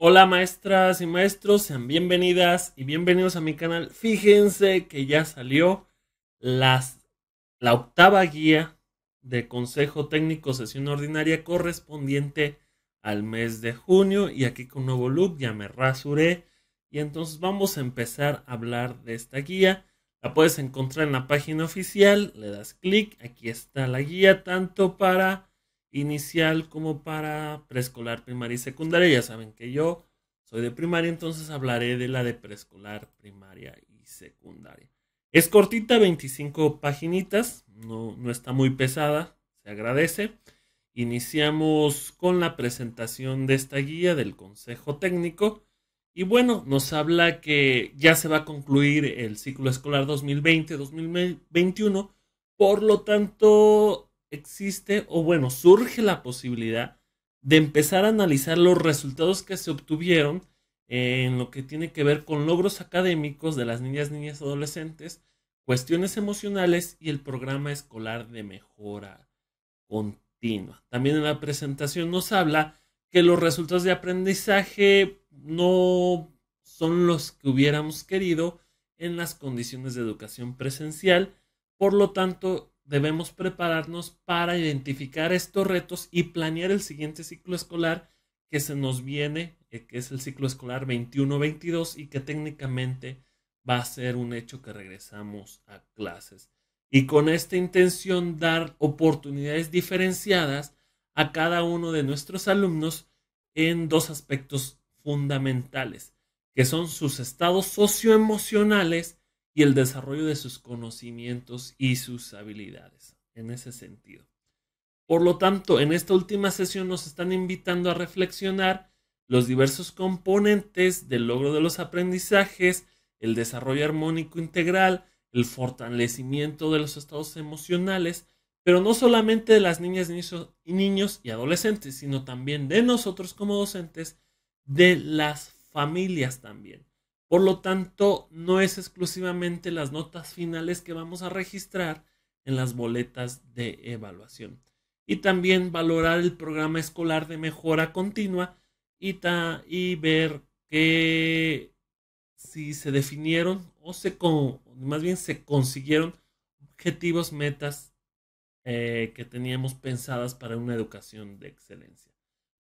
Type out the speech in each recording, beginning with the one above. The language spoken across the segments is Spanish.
Hola maestras y maestros, sean bienvenidas y bienvenidos a mi canal. Fíjense que ya salió la octava guía de Consejo Técnico Sesión Ordinaria correspondiente al mes de junio y aquí con nuevo look ya me rasuré y entonces vamos a empezar a hablar de esta guía. La puedes encontrar en la página oficial, le das clic, aquí está la guía tanto para inicial como para preescolar, primaria y secundaria. Ya saben que yo soy de primaria, entonces hablaré de la de preescolar, primaria y secundaria. Es cortita, 25 paginitas, no, no está muy pesada, se agradece. Iniciamos con la presentación de esta guía del Consejo Técnico. Y bueno, nos habla que ya se va a concluir el ciclo escolar 2020-2021. Por lo tanto, existe, o bueno, surge la posibilidad de empezar a analizar los resultados que se obtuvieron en lo que tiene que ver con logros académicos de las niñas, niñas, adolescentes, cuestiones emocionales y el programa escolar de mejora continua. También en la presentación nos habla que los resultados de aprendizaje no son los que hubiéramos querido en las condiciones de educación presencial, por lo tanto debemos prepararnos para identificar estos retos y planear el siguiente ciclo escolar que se nos viene, eh, que es el ciclo escolar 21-22 y que técnicamente va a ser un hecho que regresamos a clases. Y con esta intención dar oportunidades diferenciadas a cada uno de nuestros alumnos en dos aspectos fundamentales, que son sus estados socioemocionales y el desarrollo de sus conocimientos y sus habilidades en ese sentido. Por lo tanto, en esta última sesión nos están invitando a reflexionar los diversos componentes del logro de los aprendizajes, el desarrollo armónico integral, el fortalecimiento de los estados emocionales, pero no solamente de las niñas, y niños y adolescentes, sino también de nosotros como docentes, de las familias también. Por lo tanto, no es exclusivamente las notas finales que vamos a registrar en las boletas de evaluación. Y también valorar el programa escolar de mejora continua y, y ver que si se definieron o se más bien se consiguieron objetivos, metas eh, que teníamos pensadas para una educación de excelencia.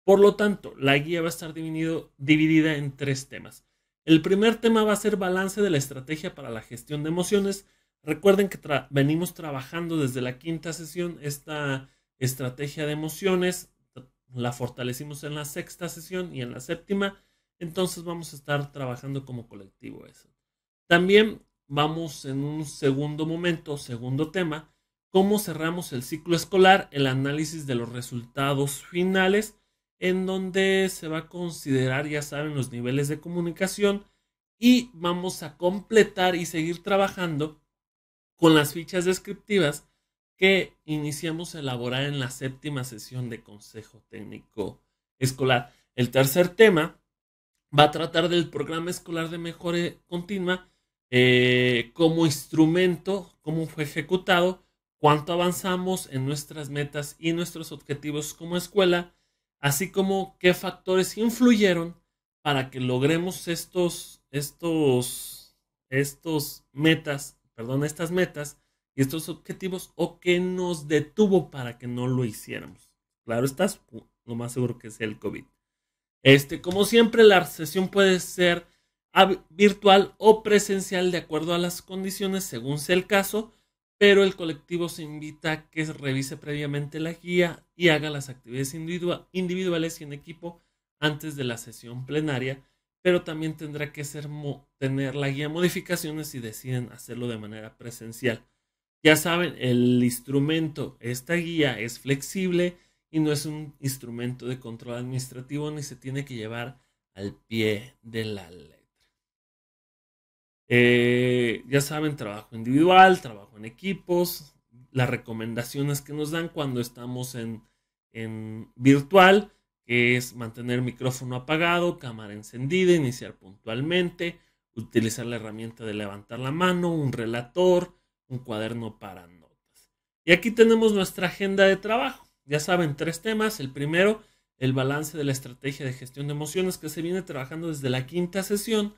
Por lo tanto, la guía va a estar dividida en tres temas. El primer tema va a ser balance de la estrategia para la gestión de emociones. Recuerden que venimos trabajando desde la quinta sesión esta estrategia de emociones. La fortalecimos en la sexta sesión y en la séptima. Entonces vamos a estar trabajando como colectivo eso. También vamos en un segundo momento, segundo tema, cómo cerramos el ciclo escolar, el análisis de los resultados finales en donde se va a considerar, ya saben, los niveles de comunicación y vamos a completar y seguir trabajando con las fichas descriptivas que iniciamos a elaborar en la séptima sesión de Consejo Técnico Escolar. El tercer tema va a tratar del programa escolar de mejora continua eh, como instrumento, cómo fue ejecutado, cuánto avanzamos en nuestras metas y nuestros objetivos como escuela así como qué factores influyeron para que logremos estos, estos, estos metas, perdón, estas metas y estos objetivos o qué nos detuvo para que no lo hiciéramos. Claro, estás lo más seguro que es el COVID. Este, como siempre, la sesión puede ser virtual o presencial de acuerdo a las condiciones según sea el caso pero el colectivo se invita a que revise previamente la guía y haga las actividades individuales y en equipo antes de la sesión plenaria, pero también tendrá que tener la guía modificaciones si deciden hacerlo de manera presencial. Ya saben, el instrumento, esta guía es flexible y no es un instrumento de control administrativo ni se tiene que llevar al pie de la ley. Eh, ya saben, trabajo individual, trabajo en equipos, las recomendaciones que nos dan cuando estamos en, en virtual, que es mantener micrófono apagado, cámara encendida, iniciar puntualmente, utilizar la herramienta de levantar la mano, un relator, un cuaderno para notas. Y aquí tenemos nuestra agenda de trabajo. Ya saben, tres temas. El primero, el balance de la estrategia de gestión de emociones que se viene trabajando desde la quinta sesión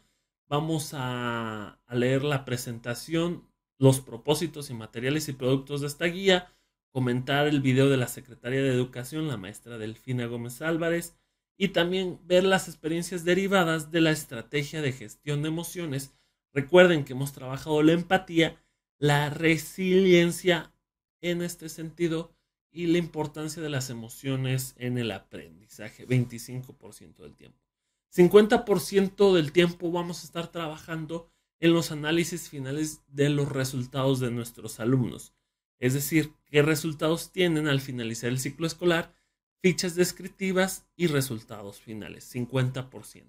Vamos a, leer la presentación, los propósitos y materiales y productos de esta guía, comentar el video de la secretaria de Educación, la maestra Delfina Gómez Álvarez, y también ver las experiencias derivadas de la estrategia de gestión de emociones. Recuerden que hemos trabajado la empatía, la resiliencia en este sentido y la importancia de las emociones en el aprendizaje, 25% del tiempo. 50% del tiempo vamos a estar trabajando en los análisis finales de los resultados de nuestros alumnos. Es decir, qué resultados tienen al finalizar el ciclo escolar, fichas descriptivas y resultados finales, 50%.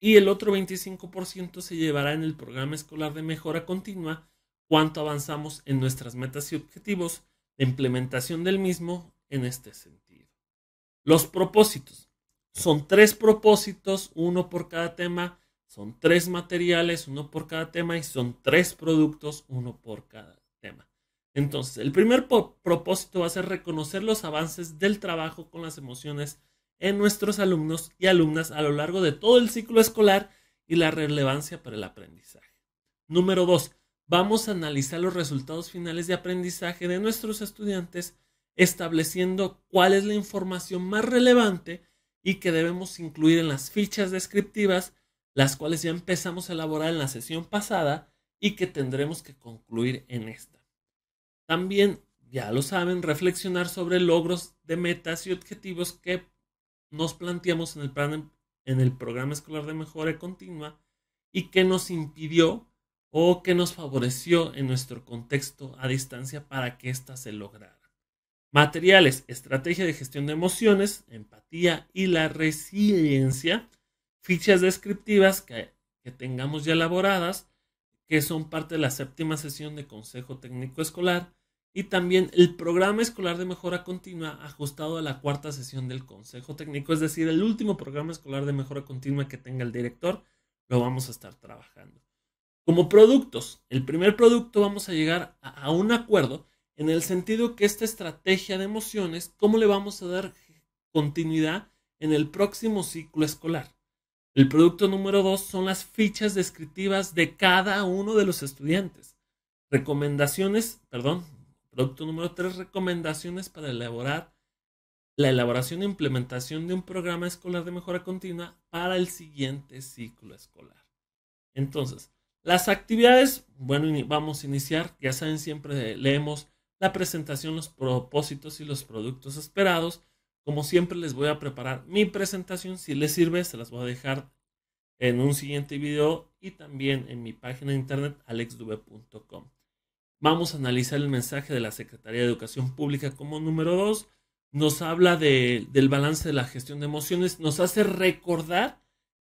Y el otro 25% se llevará en el programa escolar de mejora continua, cuánto avanzamos en nuestras metas y objetivos, de implementación del mismo en este sentido. Los propósitos son tres propósitos, uno por cada tema, son tres materiales, uno por cada tema y son tres productos, uno por cada tema. Entonces, el primer propósito va a ser reconocer los avances del trabajo con las emociones en nuestros alumnos y alumnas a lo largo de todo el ciclo escolar y la relevancia para el aprendizaje. Número dos, Vamos a analizar los resultados finales de aprendizaje de nuestros estudiantes estableciendo cuál es la información más relevante y que debemos incluir en las fichas descriptivas, las cuales ya empezamos a elaborar en la sesión pasada y que tendremos que concluir en esta. También, ya lo saben, reflexionar sobre logros de metas y objetivos que nos planteamos en el, plan, en el programa escolar de mejora continua y que nos impidió o que nos favoreció en nuestro contexto a distancia para que ésta se lograra. Materiales, estrategia de gestión de emociones, empatía y la resiliencia. Fichas descriptivas que, tengamos ya elaboradas, que son parte de la séptima sesión de Consejo Técnico Escolar. Y también el programa escolar de mejora continua ajustado a la cuarta sesión del Consejo Técnico, es decir, el último programa escolar de mejora continua que tenga el director, lo vamos a estar trabajando. Como productos, el primer producto vamos a llegar a un acuerdo en el sentido que esta estrategia de emociones, ¿cómo le vamos a dar continuidad en el próximo ciclo escolar? El producto número dos son las fichas descriptivas de cada uno de los estudiantes. Recomendaciones, perdón, producto número tres, recomendaciones para elaborar la elaboración e implementación de un programa escolar de mejora continua para el siguiente ciclo escolar. Entonces, las actividades, bueno, vamos a iniciar, ya saben, siempre leemos la presentación, los propósitos y los productos esperados. Como siempre les voy a preparar mi presentación, si les sirve se las voy a dejar en un siguiente video y también en mi página de internet alexdube.com. Vamos a analizar el mensaje de la Secretaría de Educación Pública como número 2. Nos habla del balance de la gestión de emociones, nos hace recordar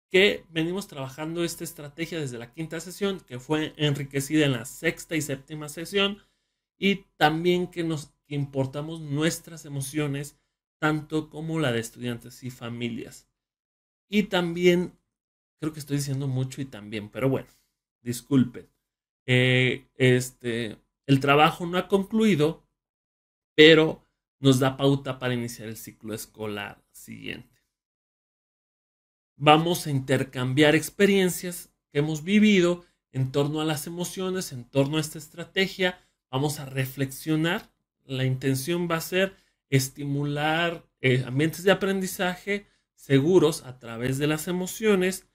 que venimos trabajando esta estrategia desde la quinta sesión, que fue enriquecida en la sexta y séptima sesión y también que nos importamos nuestras emociones tanto como la de estudiantes y familias. Y también, creo que estoy diciendo mucho y también, pero bueno, disculpen. Eh, este, el trabajo no ha concluido, pero nos da pauta para iniciar el ciclo escolar siguiente. Vamos a intercambiar experiencias que hemos vivido en torno a las emociones, en torno a esta estrategia vamos a reflexionar. La intención va a ser estimular eh, ambientes de aprendizaje seguros a través de las emociones.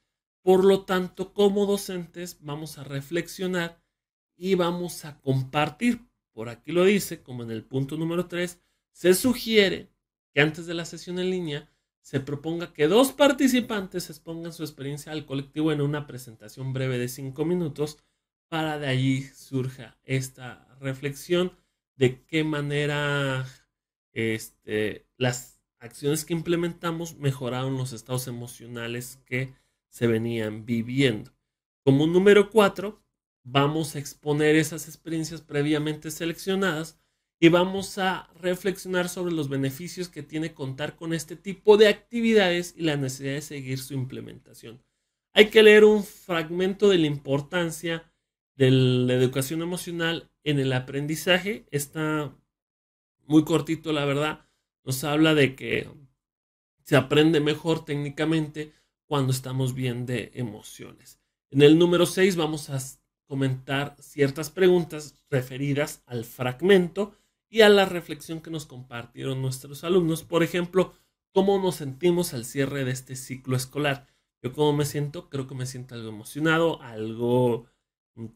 Por lo tanto, como docentes vamos a reflexionar y vamos a compartir. Por aquí lo dice, como en el punto número 3, se sugiere que antes de la sesión en línea se proponga que dos participantes expongan su experiencia al colectivo en una presentación breve de cinco minutos para de allí surja esta reflexión de qué manera este, las acciones que implementamos mejoraron los estados emocionales que se venían viviendo. Como número cuatro vamos a exponer esas experiencias previamente seleccionadas y vamos a reflexionar sobre los beneficios que tiene contar con este tipo de actividades y la necesidad de seguir su implementación. Hay que leer un fragmento de la importancia de la educación emocional en el aprendizaje está muy cortito, la verdad. Nos habla de que se aprende mejor técnicamente cuando estamos bien de emociones. En el número 6 vamos a comentar ciertas preguntas referidas al fragmento y a la reflexión que nos compartieron nuestros alumnos. Por ejemplo, cómo nos sentimos al cierre de este ciclo escolar. Yo cómo me siento, creo que me siento algo emocionado, algo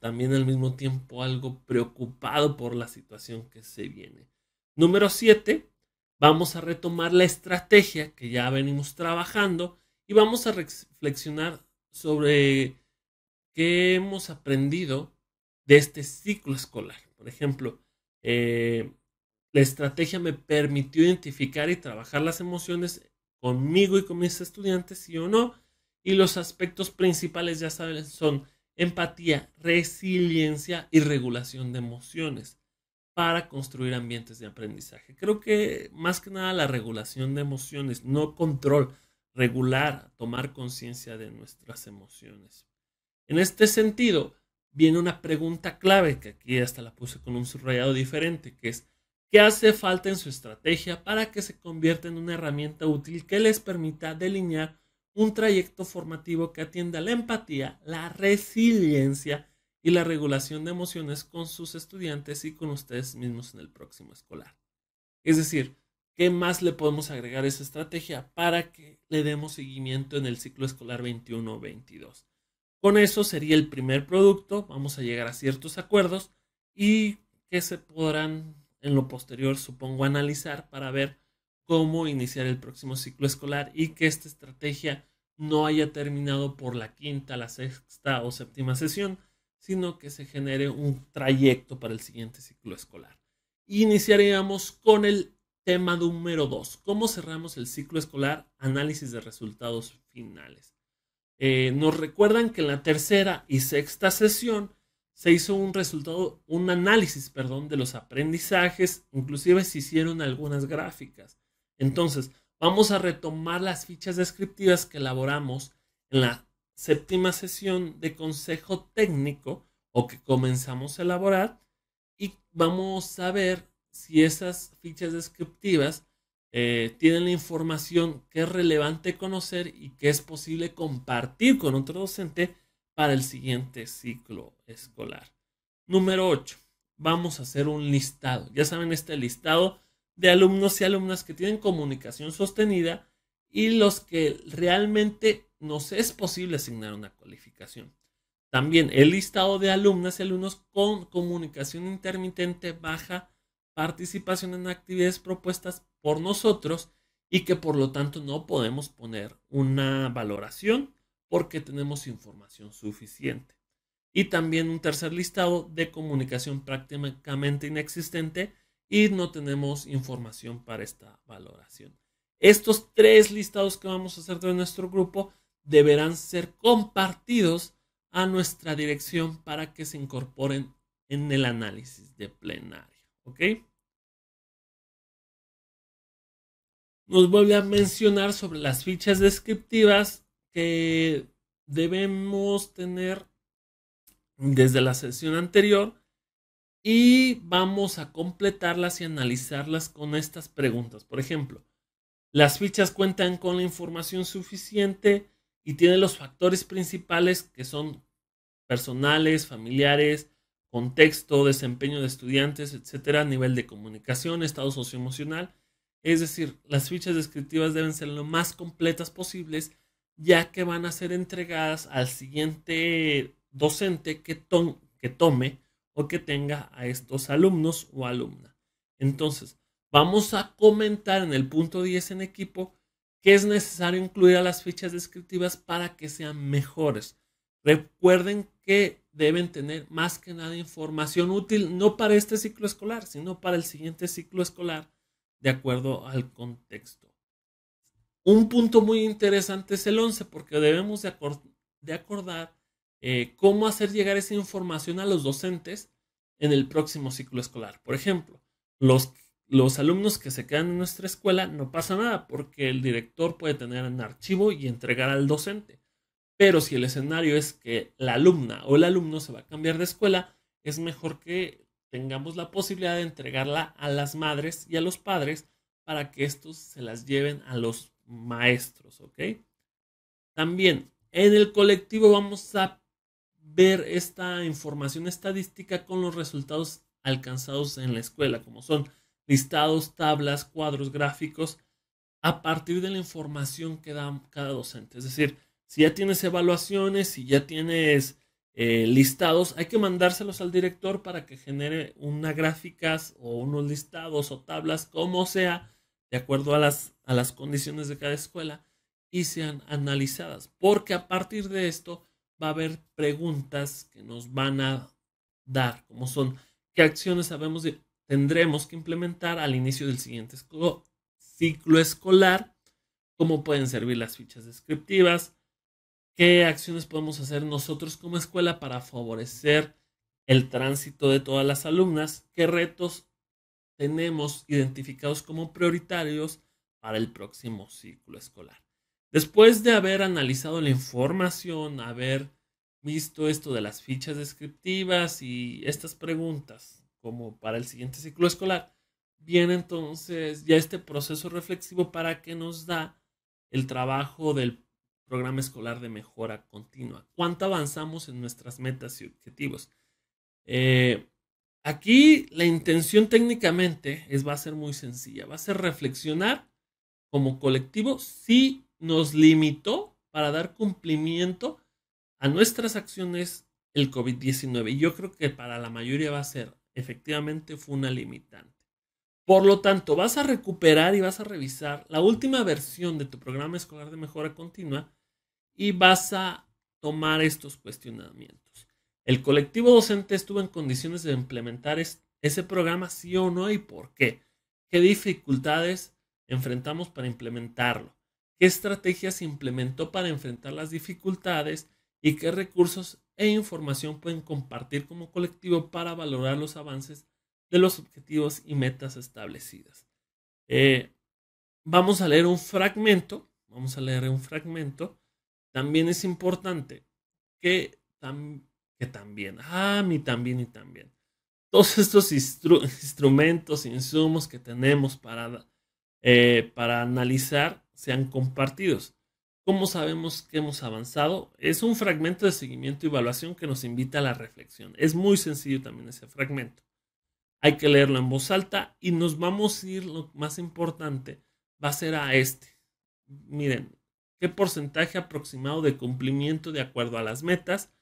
también al mismo tiempo algo preocupado por la situación que se viene. Número 7, vamos a retomar la estrategia que ya venimos trabajando y vamos a reflexionar sobre qué hemos aprendido de este ciclo escolar. Por ejemplo, eh, la estrategia me permitió identificar y trabajar las emociones conmigo y con mis estudiantes, sí o no, y los aspectos principales, ya saben, son empatía, resiliencia y regulación de emociones para construir ambientes de aprendizaje. Creo que más que nada la regulación de emociones, no control, regular, tomar conciencia de nuestras emociones. En este sentido, viene una pregunta clave que aquí hasta la puse con un subrayado diferente, que es, ¿qué hace falta en su estrategia para que se convierta en una herramienta útil que les permita delinear un trayecto formativo que atienda la empatía, la resiliencia y la regulación de emociones con sus estudiantes y con ustedes mismos en el próximo escolar. Es decir, ¿qué más le podemos agregar a esa estrategia para que le demos seguimiento en el ciclo escolar 21-22? Con eso sería el primer producto, vamos a llegar a ciertos acuerdos y que se podrán en lo posterior, supongo, analizar para ver cómo iniciar el próximo ciclo escolar y que esta estrategia no haya terminado por la quinta, la sexta o séptima sesión, sino que se genere un trayecto para el siguiente ciclo escolar. Iniciaríamos con el tema número 2, cómo cerramos el ciclo escolar, análisis de resultados finales. Eh, nos recuerdan que en la tercera y sexta sesión se hizo un resultado, un análisis, perdón, de los aprendizajes, inclusive se hicieron algunas gráficas. Entonces, vamos a retomar las fichas descriptivas que elaboramos en la séptima sesión de consejo técnico o que comenzamos a elaborar y vamos a ver si esas fichas descriptivas eh, tienen la información que es relevante conocer y que es posible compartir con otro docente para el siguiente ciclo escolar. Número 8. Vamos a hacer un listado. Ya saben, este listado de alumnos y alumnas que tienen comunicación sostenida y los que realmente nos es posible asignar una cualificación. También el listado de alumnas y alumnos con comunicación intermitente baja participación en actividades propuestas por nosotros y que por lo tanto no podemos poner una valoración porque tenemos información suficiente. Y también un tercer listado de comunicación prácticamente inexistente y no tenemos información para esta valoración. Estos tres listados que vamos a hacer de nuestro grupo deberán ser compartidos a nuestra dirección para que se incorporen en el análisis de plenaria. ¿Ok? Nos vuelve a mencionar sobre las fichas descriptivas que debemos tener desde la sesión anterior y vamos a completarlas y analizarlas con estas preguntas. Por ejemplo, las fichas cuentan con la información suficiente y tienen los factores principales que son personales, familiares, contexto, desempeño de estudiantes, etcétera, nivel de comunicación, estado socioemocional. Es decir, las fichas descriptivas deben ser lo más completas posibles, ya que van a ser entregadas al siguiente docente que, que tome o que tenga a estos alumnos o alumna. Entonces, vamos a comentar en el punto 10 en equipo que es necesario incluir a las fichas descriptivas para que sean mejores. Recuerden que deben tener más que nada información útil, no para este ciclo escolar, sino para el siguiente ciclo escolar, de acuerdo al contexto. Un punto muy interesante es el 11, porque debemos de acordar eh, cómo hacer llegar esa información a los docentes en el próximo ciclo escolar. Por ejemplo, los, alumnos que se quedan en nuestra escuela no pasa nada porque el director puede tener un archivo y entregar al docente. Pero si el escenario es que la alumna o el alumno se va a cambiar de escuela, es mejor que tengamos la posibilidad de entregarla a las madres y a los padres para que estos se las lleven a los maestros, ¿ok? También en el colectivo vamos a ver esta información estadística con los resultados alcanzados en la escuela, como son listados, tablas, cuadros, gráficos, a partir de la información que da cada docente. Es decir, si ya tienes evaluaciones, si ya tienes eh, listados, hay que mandárselos al director para que genere unas gráficas o unos listados o tablas, como sea, de acuerdo a a las condiciones de cada escuela y sean analizadas. Porque a partir de esto va a haber preguntas que nos van a dar, como son qué acciones sabemos que tendremos que implementar al inicio del siguiente ciclo escolar, cómo pueden servir las fichas descriptivas, qué acciones podemos hacer nosotros como escuela para favorecer el tránsito de todas las alumnas, qué retos tenemos identificados como prioritarios para el próximo ciclo escolar. Después de haber analizado la información, haber visto esto de las fichas descriptivas y estas preguntas como para el siguiente ciclo escolar, viene entonces ya este proceso reflexivo para que nos da el trabajo del programa escolar de mejora continua. ¿Cuánto avanzamos en nuestras metas y objetivos? Eh, aquí la intención técnicamente es, va a ser muy sencilla, va a ser reflexionar como colectivo si nos limitó para dar cumplimiento a nuestras acciones el COVID-19. Yo creo que para la mayoría va a ser, efectivamente, fue una limitante. Por lo tanto, vas a recuperar y vas a revisar la última versión de tu programa escolar de mejora continua y vas a tomar estos cuestionamientos. ¿El colectivo docente estuvo en condiciones de implementar ese programa, sí o no, y por qué? ¿Qué dificultades enfrentamos para implementarlo? qué estrategias implementó para enfrentar las dificultades y qué recursos e información pueden compartir como colectivo para valorar los avances de los objetivos y metas establecidas. Eh, vamos a leer un fragmento, vamos a leer un fragmento. También es importante que, que también, ah, mi también y también. Todos estos instrumentos, insumos que tenemos para, eh, para analizar sean compartidos. ¿Cómo sabemos que hemos avanzado? Es un fragmento de seguimiento y evaluación que nos invita a la reflexión. Es muy sencillo también ese fragmento. Hay que leerlo en voz alta y nos vamos a ir, lo más importante va a ser a este. Miren, qué porcentaje aproximado de cumplimiento de acuerdo a las metas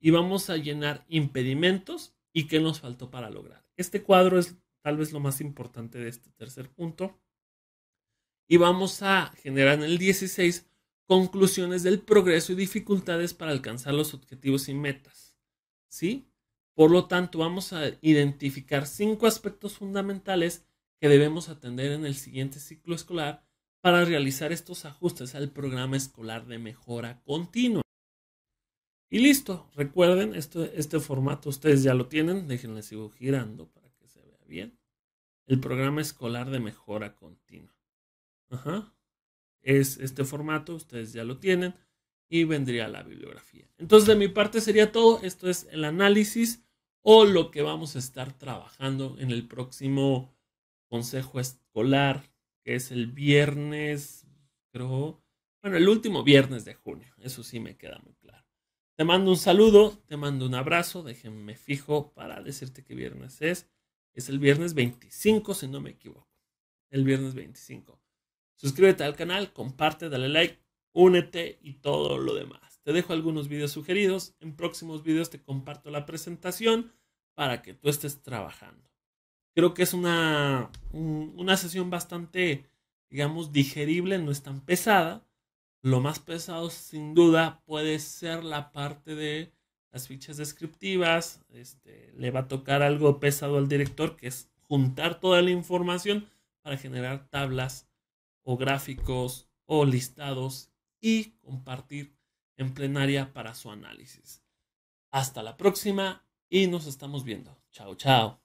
y vamos a llenar impedimentos y qué nos faltó para lograr. Este cuadro es tal vez lo más importante de este tercer punto y vamos a generar en el 16 conclusiones del progreso y dificultades para alcanzar los objetivos y metas. ¿Sí? Por lo tanto, vamos a identificar cinco aspectos fundamentales que debemos atender en el siguiente ciclo escolar para realizar estos ajustes al programa escolar de mejora continua. Y listo, recuerden, este formato ustedes ya lo tienen, déjenle sigo girando para que se vea bien. El programa escolar de mejora continua. Ajá. Es este formato, ustedes ya lo tienen. Y vendría la bibliografía. Entonces, de mi parte sería todo. Esto es el análisis o lo que vamos a estar trabajando en el próximo consejo escolar, que es el viernes, creo, bueno, el último viernes de junio. Eso sí me queda muy claro. Te mando un saludo, te mando un abrazo, déjenme fijo para decirte qué viernes es. Es el viernes 25, si no me equivoco. El viernes 25. Suscríbete al canal, comparte, dale like, únete y todo lo demás. Te dejo algunos videos sugeridos. En próximos videos te comparto la presentación para que tú estés trabajando. Creo que es una, una sesión bastante, digamos, digerible, no es tan pesada. Lo más pesado, sin duda, puede ser la parte de las fichas descriptivas. Este, le va a tocar algo pesado al director, que es juntar toda la información para generar tablas o gráficos o listados y compartir en plenaria para su análisis. Hasta la próxima y nos estamos viendo. Chao, chao.